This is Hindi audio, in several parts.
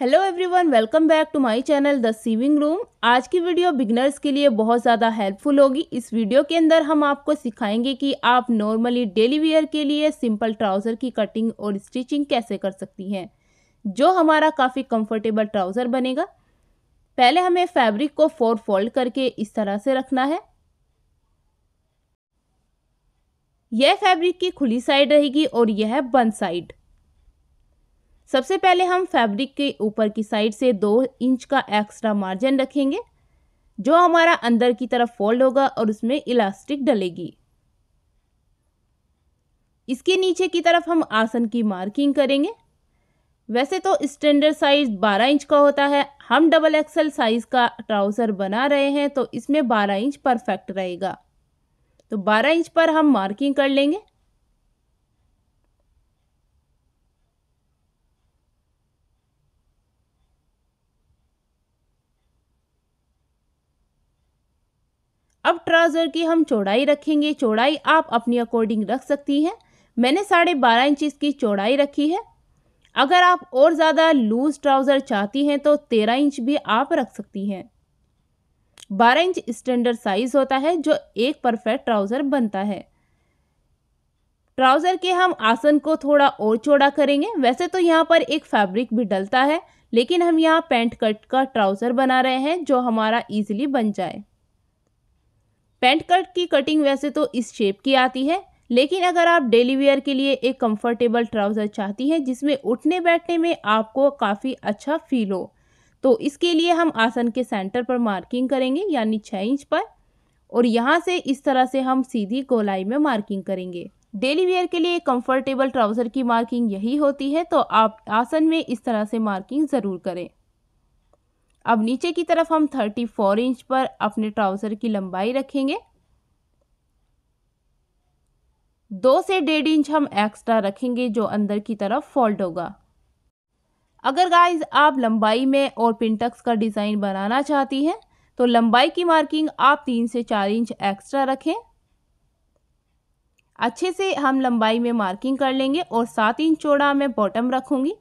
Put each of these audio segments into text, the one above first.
hello everyone welcome back to my channel the sewing room आज की वीडियो बिगनर्स के लिए बहुत ज़्यादा हेल्पफुल होगी इस वीडियो के अंदर हम आपको सिखाएंगे कि आप नॉर्मली डेली वेयर के लिए सिंपल ट्राउज़र की कटिंग और स्टिचिंग कैसे कर सकती हैं जो हमारा काफ़ी कंफर्टेबल ट्राउज़र बनेगा पहले हमें फैब्रिक को फोर फोल्ड करके इस तरह से रखना है यह फैब्रिक की खुली साइड रहेगी और यह बंद साइड सबसे पहले हम फैब्रिक के ऊपर की साइड से दो इंच का एक्स्ट्रा मार्जिन रखेंगे जो हमारा अंदर की तरफ फोल्ड होगा और उसमें इलास्टिक डलेगी इसके नीचे की तरफ हम आसन की मार्किंग करेंगे वैसे तो स्टैंडर्ड साइज 12 इंच का होता है हम डबल एक्सल साइज का ट्राउज़र बना रहे हैं तो इसमें 12 इंच परफेक्ट रहेगा तो 12 इंच पर हम मार्किंग कर लेंगे अब ट्राउज़र की हम चौड़ाई रखेंगे चौड़ाई आप अपनी अकॉर्डिंग रख सकती हैं मैंने साढ़े बारह इंच इसकी चौड़ाई रखी है अगर आप और ज़्यादा लूज ट्राउज़र चाहती हैं तो तेरह इंच भी आप रख सकती हैं बारह इंच स्टैंडर्ड साइज़ होता है जो एक परफेक्ट ट्राउज़र बनता है ट्राउज़र के हम आसन को थोड़ा और चौड़ा करेंगे वैसे तो यहाँ पर एक फैब्रिक भी डलता है लेकिन हम यहाँ पैंट कट का ट्राउज़र बना रहे हैं जो हमारा ईजिली बन जाए पैंट कट की कटिंग वैसे तो इस शेप की आती है लेकिन अगर आप डेली वेयर के लिए एक कंफर्टेबल ट्राउज़र चाहती हैं जिसमें उठने बैठने में आपको काफ़ी अच्छा फील हो तो इसके लिए हम आसन के सेंटर पर मार्किंग करेंगे यानी छः इंच पर और यहाँ से इस तरह से हम सीधी गोलाई में मार्किंग करेंगे डेली वेयर के लिए कंफर्टेबल ट्राउज़र की मार्किंग यही होती है तो आप आसन में इस तरह से मार्किंग ज़रूर करें अब नीचे की तरफ हम थर्टी फोर इंच पर अपने ट्राउज़र की लंबाई रखेंगे दो से डेढ़ इंच हम एक्स्ट्रा रखेंगे जो अंदर की तरफ फोल्ड होगा अगर गाइस आप लंबाई में और पिंटक्स का डिज़ाइन बनाना चाहती हैं तो लंबाई की मार्किंग आप तीन से चार इंच एक्स्ट्रा रखें अच्छे से हम लंबाई में मार्किंग कर लेंगे और सात इंच चौड़ा मैं बॉटम रखूँगी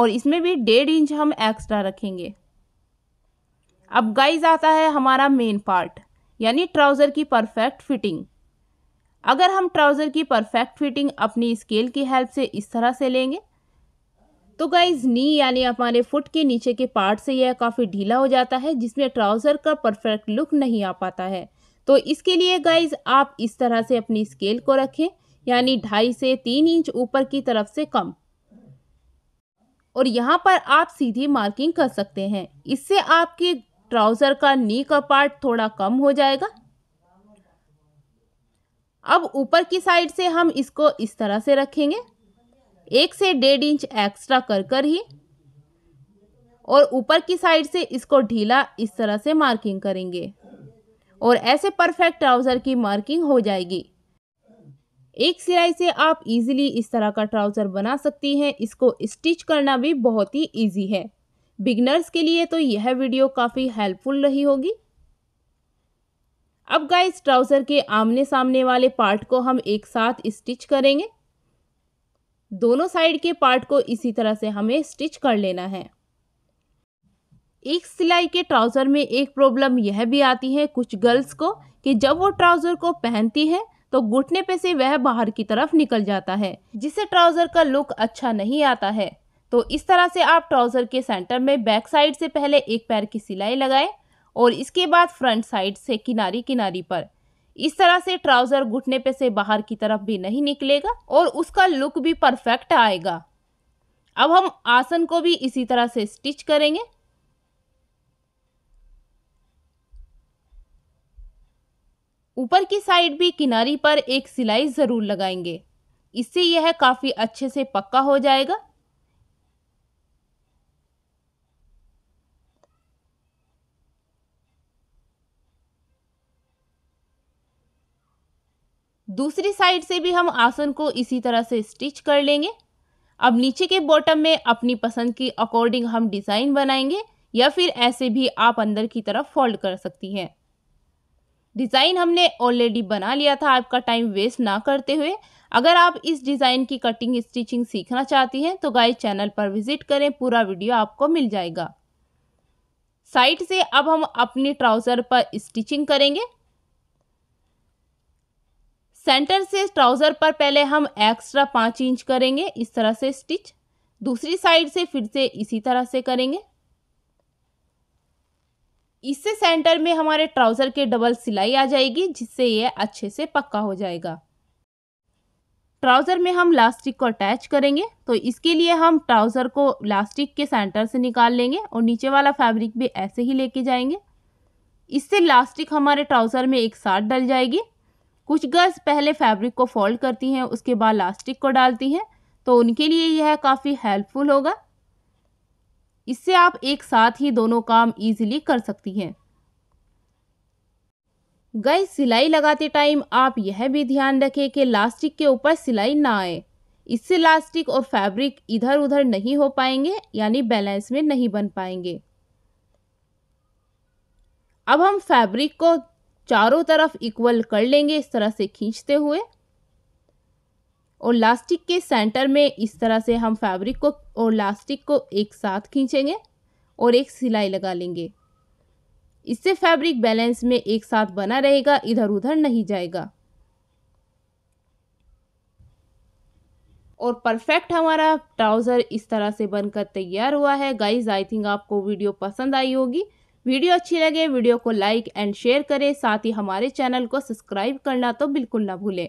और इसमें भी डेढ़ इंच हम एक्स्ट्रा रखेंगे अब गाइज आता है हमारा मेन पार्ट यानी ट्राउज़र की परफेक्ट फिटिंग अगर हम ट्राउज़र की परफेक्ट फिटिंग अपनी स्केल की हेल्प से इस तरह से लेंगे तो गाइज नी यानी हमारे फुट के नीचे के पार्ट से यह काफ़ी ढीला हो जाता है जिसमें ट्राउज़र का परफेक्ट लुक नहीं आ पाता है तो इसके लिए गाइज आप इस तरह से अपनी स्केल को रखें यानी ढाई से तीन इंच ऊपर की तरफ से कम और यहाँ पर आप सीधी मार्किंग कर सकते हैं इससे आपके ट्राउज़र का नी का पार्ट थोड़ा कम हो जाएगा अब ऊपर की साइड से हम इसको इस तरह से रखेंगे एक से डेढ़ इंच एक्स्ट्रा कर कर ही और ऊपर की साइड से इसको ढीला इस तरह से मार्किंग करेंगे और ऐसे परफेक्ट ट्राउज़र की मार्किंग हो जाएगी एक सिलाई से आप इजीली इस तरह का ट्राउज़र बना सकती हैं इसको स्टिच करना भी बहुत ही इजी है बिगनर्स के लिए तो यह वीडियो काफ़ी हेल्पफुल रही होगी अब गाइस ट्राउज़र के आमने सामने वाले पार्ट को हम एक साथ स्टिच करेंगे दोनों साइड के पार्ट को इसी तरह से हमें स्टिच कर लेना है एक सिलाई के ट्राउज़र में एक प्रॉब्लम यह भी आती है कुछ गर्ल्स को कि जब वो ट्राउज़र को पहनती है तो घुटने पे से वह बाहर की तरफ निकल जाता है जिससे ट्राउज़र का लुक अच्छा नहीं आता है तो इस तरह से आप ट्राउज़र के सेंटर में बैक साइड से पहले एक पैर की सिलाई लगाएं और इसके बाद फ्रंट साइड से किनारी किनारी पर इस तरह से ट्राउज़र घुटने पे से बाहर की तरफ भी नहीं निकलेगा और उसका लुक भी परफेक्ट आएगा अब हम आसन को भी इसी तरह से स्टिच करेंगे ऊपर की साइड भी किनारी पर एक सिलाई ज़रूर लगाएंगे इससे यह काफ़ी अच्छे से पक्का हो जाएगा दूसरी साइड से भी हम आसन को इसी तरह से स्टिच कर लेंगे अब नीचे के बॉटम में अपनी पसंद के अकॉर्डिंग हम डिज़ाइन बनाएंगे या फिर ऐसे भी आप अंदर की तरफ फोल्ड कर सकती हैं डिज़ाइन हमने ऑलरेडी बना लिया था आपका टाइम वेस्ट ना करते हुए अगर आप इस डिज़ाइन की कटिंग स्टिचिंग सीखना चाहती हैं तो गाइस चैनल पर विजिट करें पूरा वीडियो आपको मिल जाएगा साइड से अब हम अपने ट्राउज़र पर स्टिचिंग करेंगे सेंटर से ट्राउज़र पर पहले हम एक्स्ट्रा पाँच इंच करेंगे इस तरह से स्टिच दूसरी साइड से फिर से इसी तरह से करेंगे इससे सेंटर में हमारे ट्राउज़र के डबल सिलाई आ जाएगी जिससे ये अच्छे से पक्का हो जाएगा ट्राउज़र में हम लास्टिक को अटैच करेंगे तो इसके लिए हम ट्राउज़र को लास्टिक के सेंटर से निकाल लेंगे और नीचे वाला फैब्रिक भी ऐसे ही लेके जाएंगे इससे लास्टिक हमारे ट्राउज़र में एक साथ डल जाएगी कुछ गर्ल्स पहले फैब्रिक को फोल्ड करती हैं उसके बाद लास्टिक को डालती हैं तो उनके लिए यह काफ़ी हेल्पफुल होगा इससे आप एक साथ ही दोनों काम इजीली कर सकती हैं गई सिलाई लगाते टाइम आप यह भी ध्यान रखें कि लास्टिक के ऊपर सिलाई ना आए इससे लास्टिक और फैब्रिक इधर उधर नहीं हो पाएंगे यानी बैलेंस में नहीं बन पाएंगे अब हम फैब्रिक को चारों तरफ इक्वल कर लेंगे इस तरह से खींचते हुए और लास्टिक के सेंटर में इस तरह से हम फैब्रिक को और लास्टिक को एक साथ खींचेंगे और एक सिलाई लगा लेंगे इससे फैब्रिक बैलेंस में एक साथ बना रहेगा इधर उधर नहीं जाएगा और परफेक्ट हमारा ट्राउज़र इस तरह से बनकर तैयार हुआ है गाइज आई थिंक आपको वीडियो पसंद आई होगी वीडियो अच्छी लगे वीडियो को लाइक एंड शेयर करें साथ ही हमारे चैनल को सब्सक्राइब करना तो बिल्कुल ना भूलें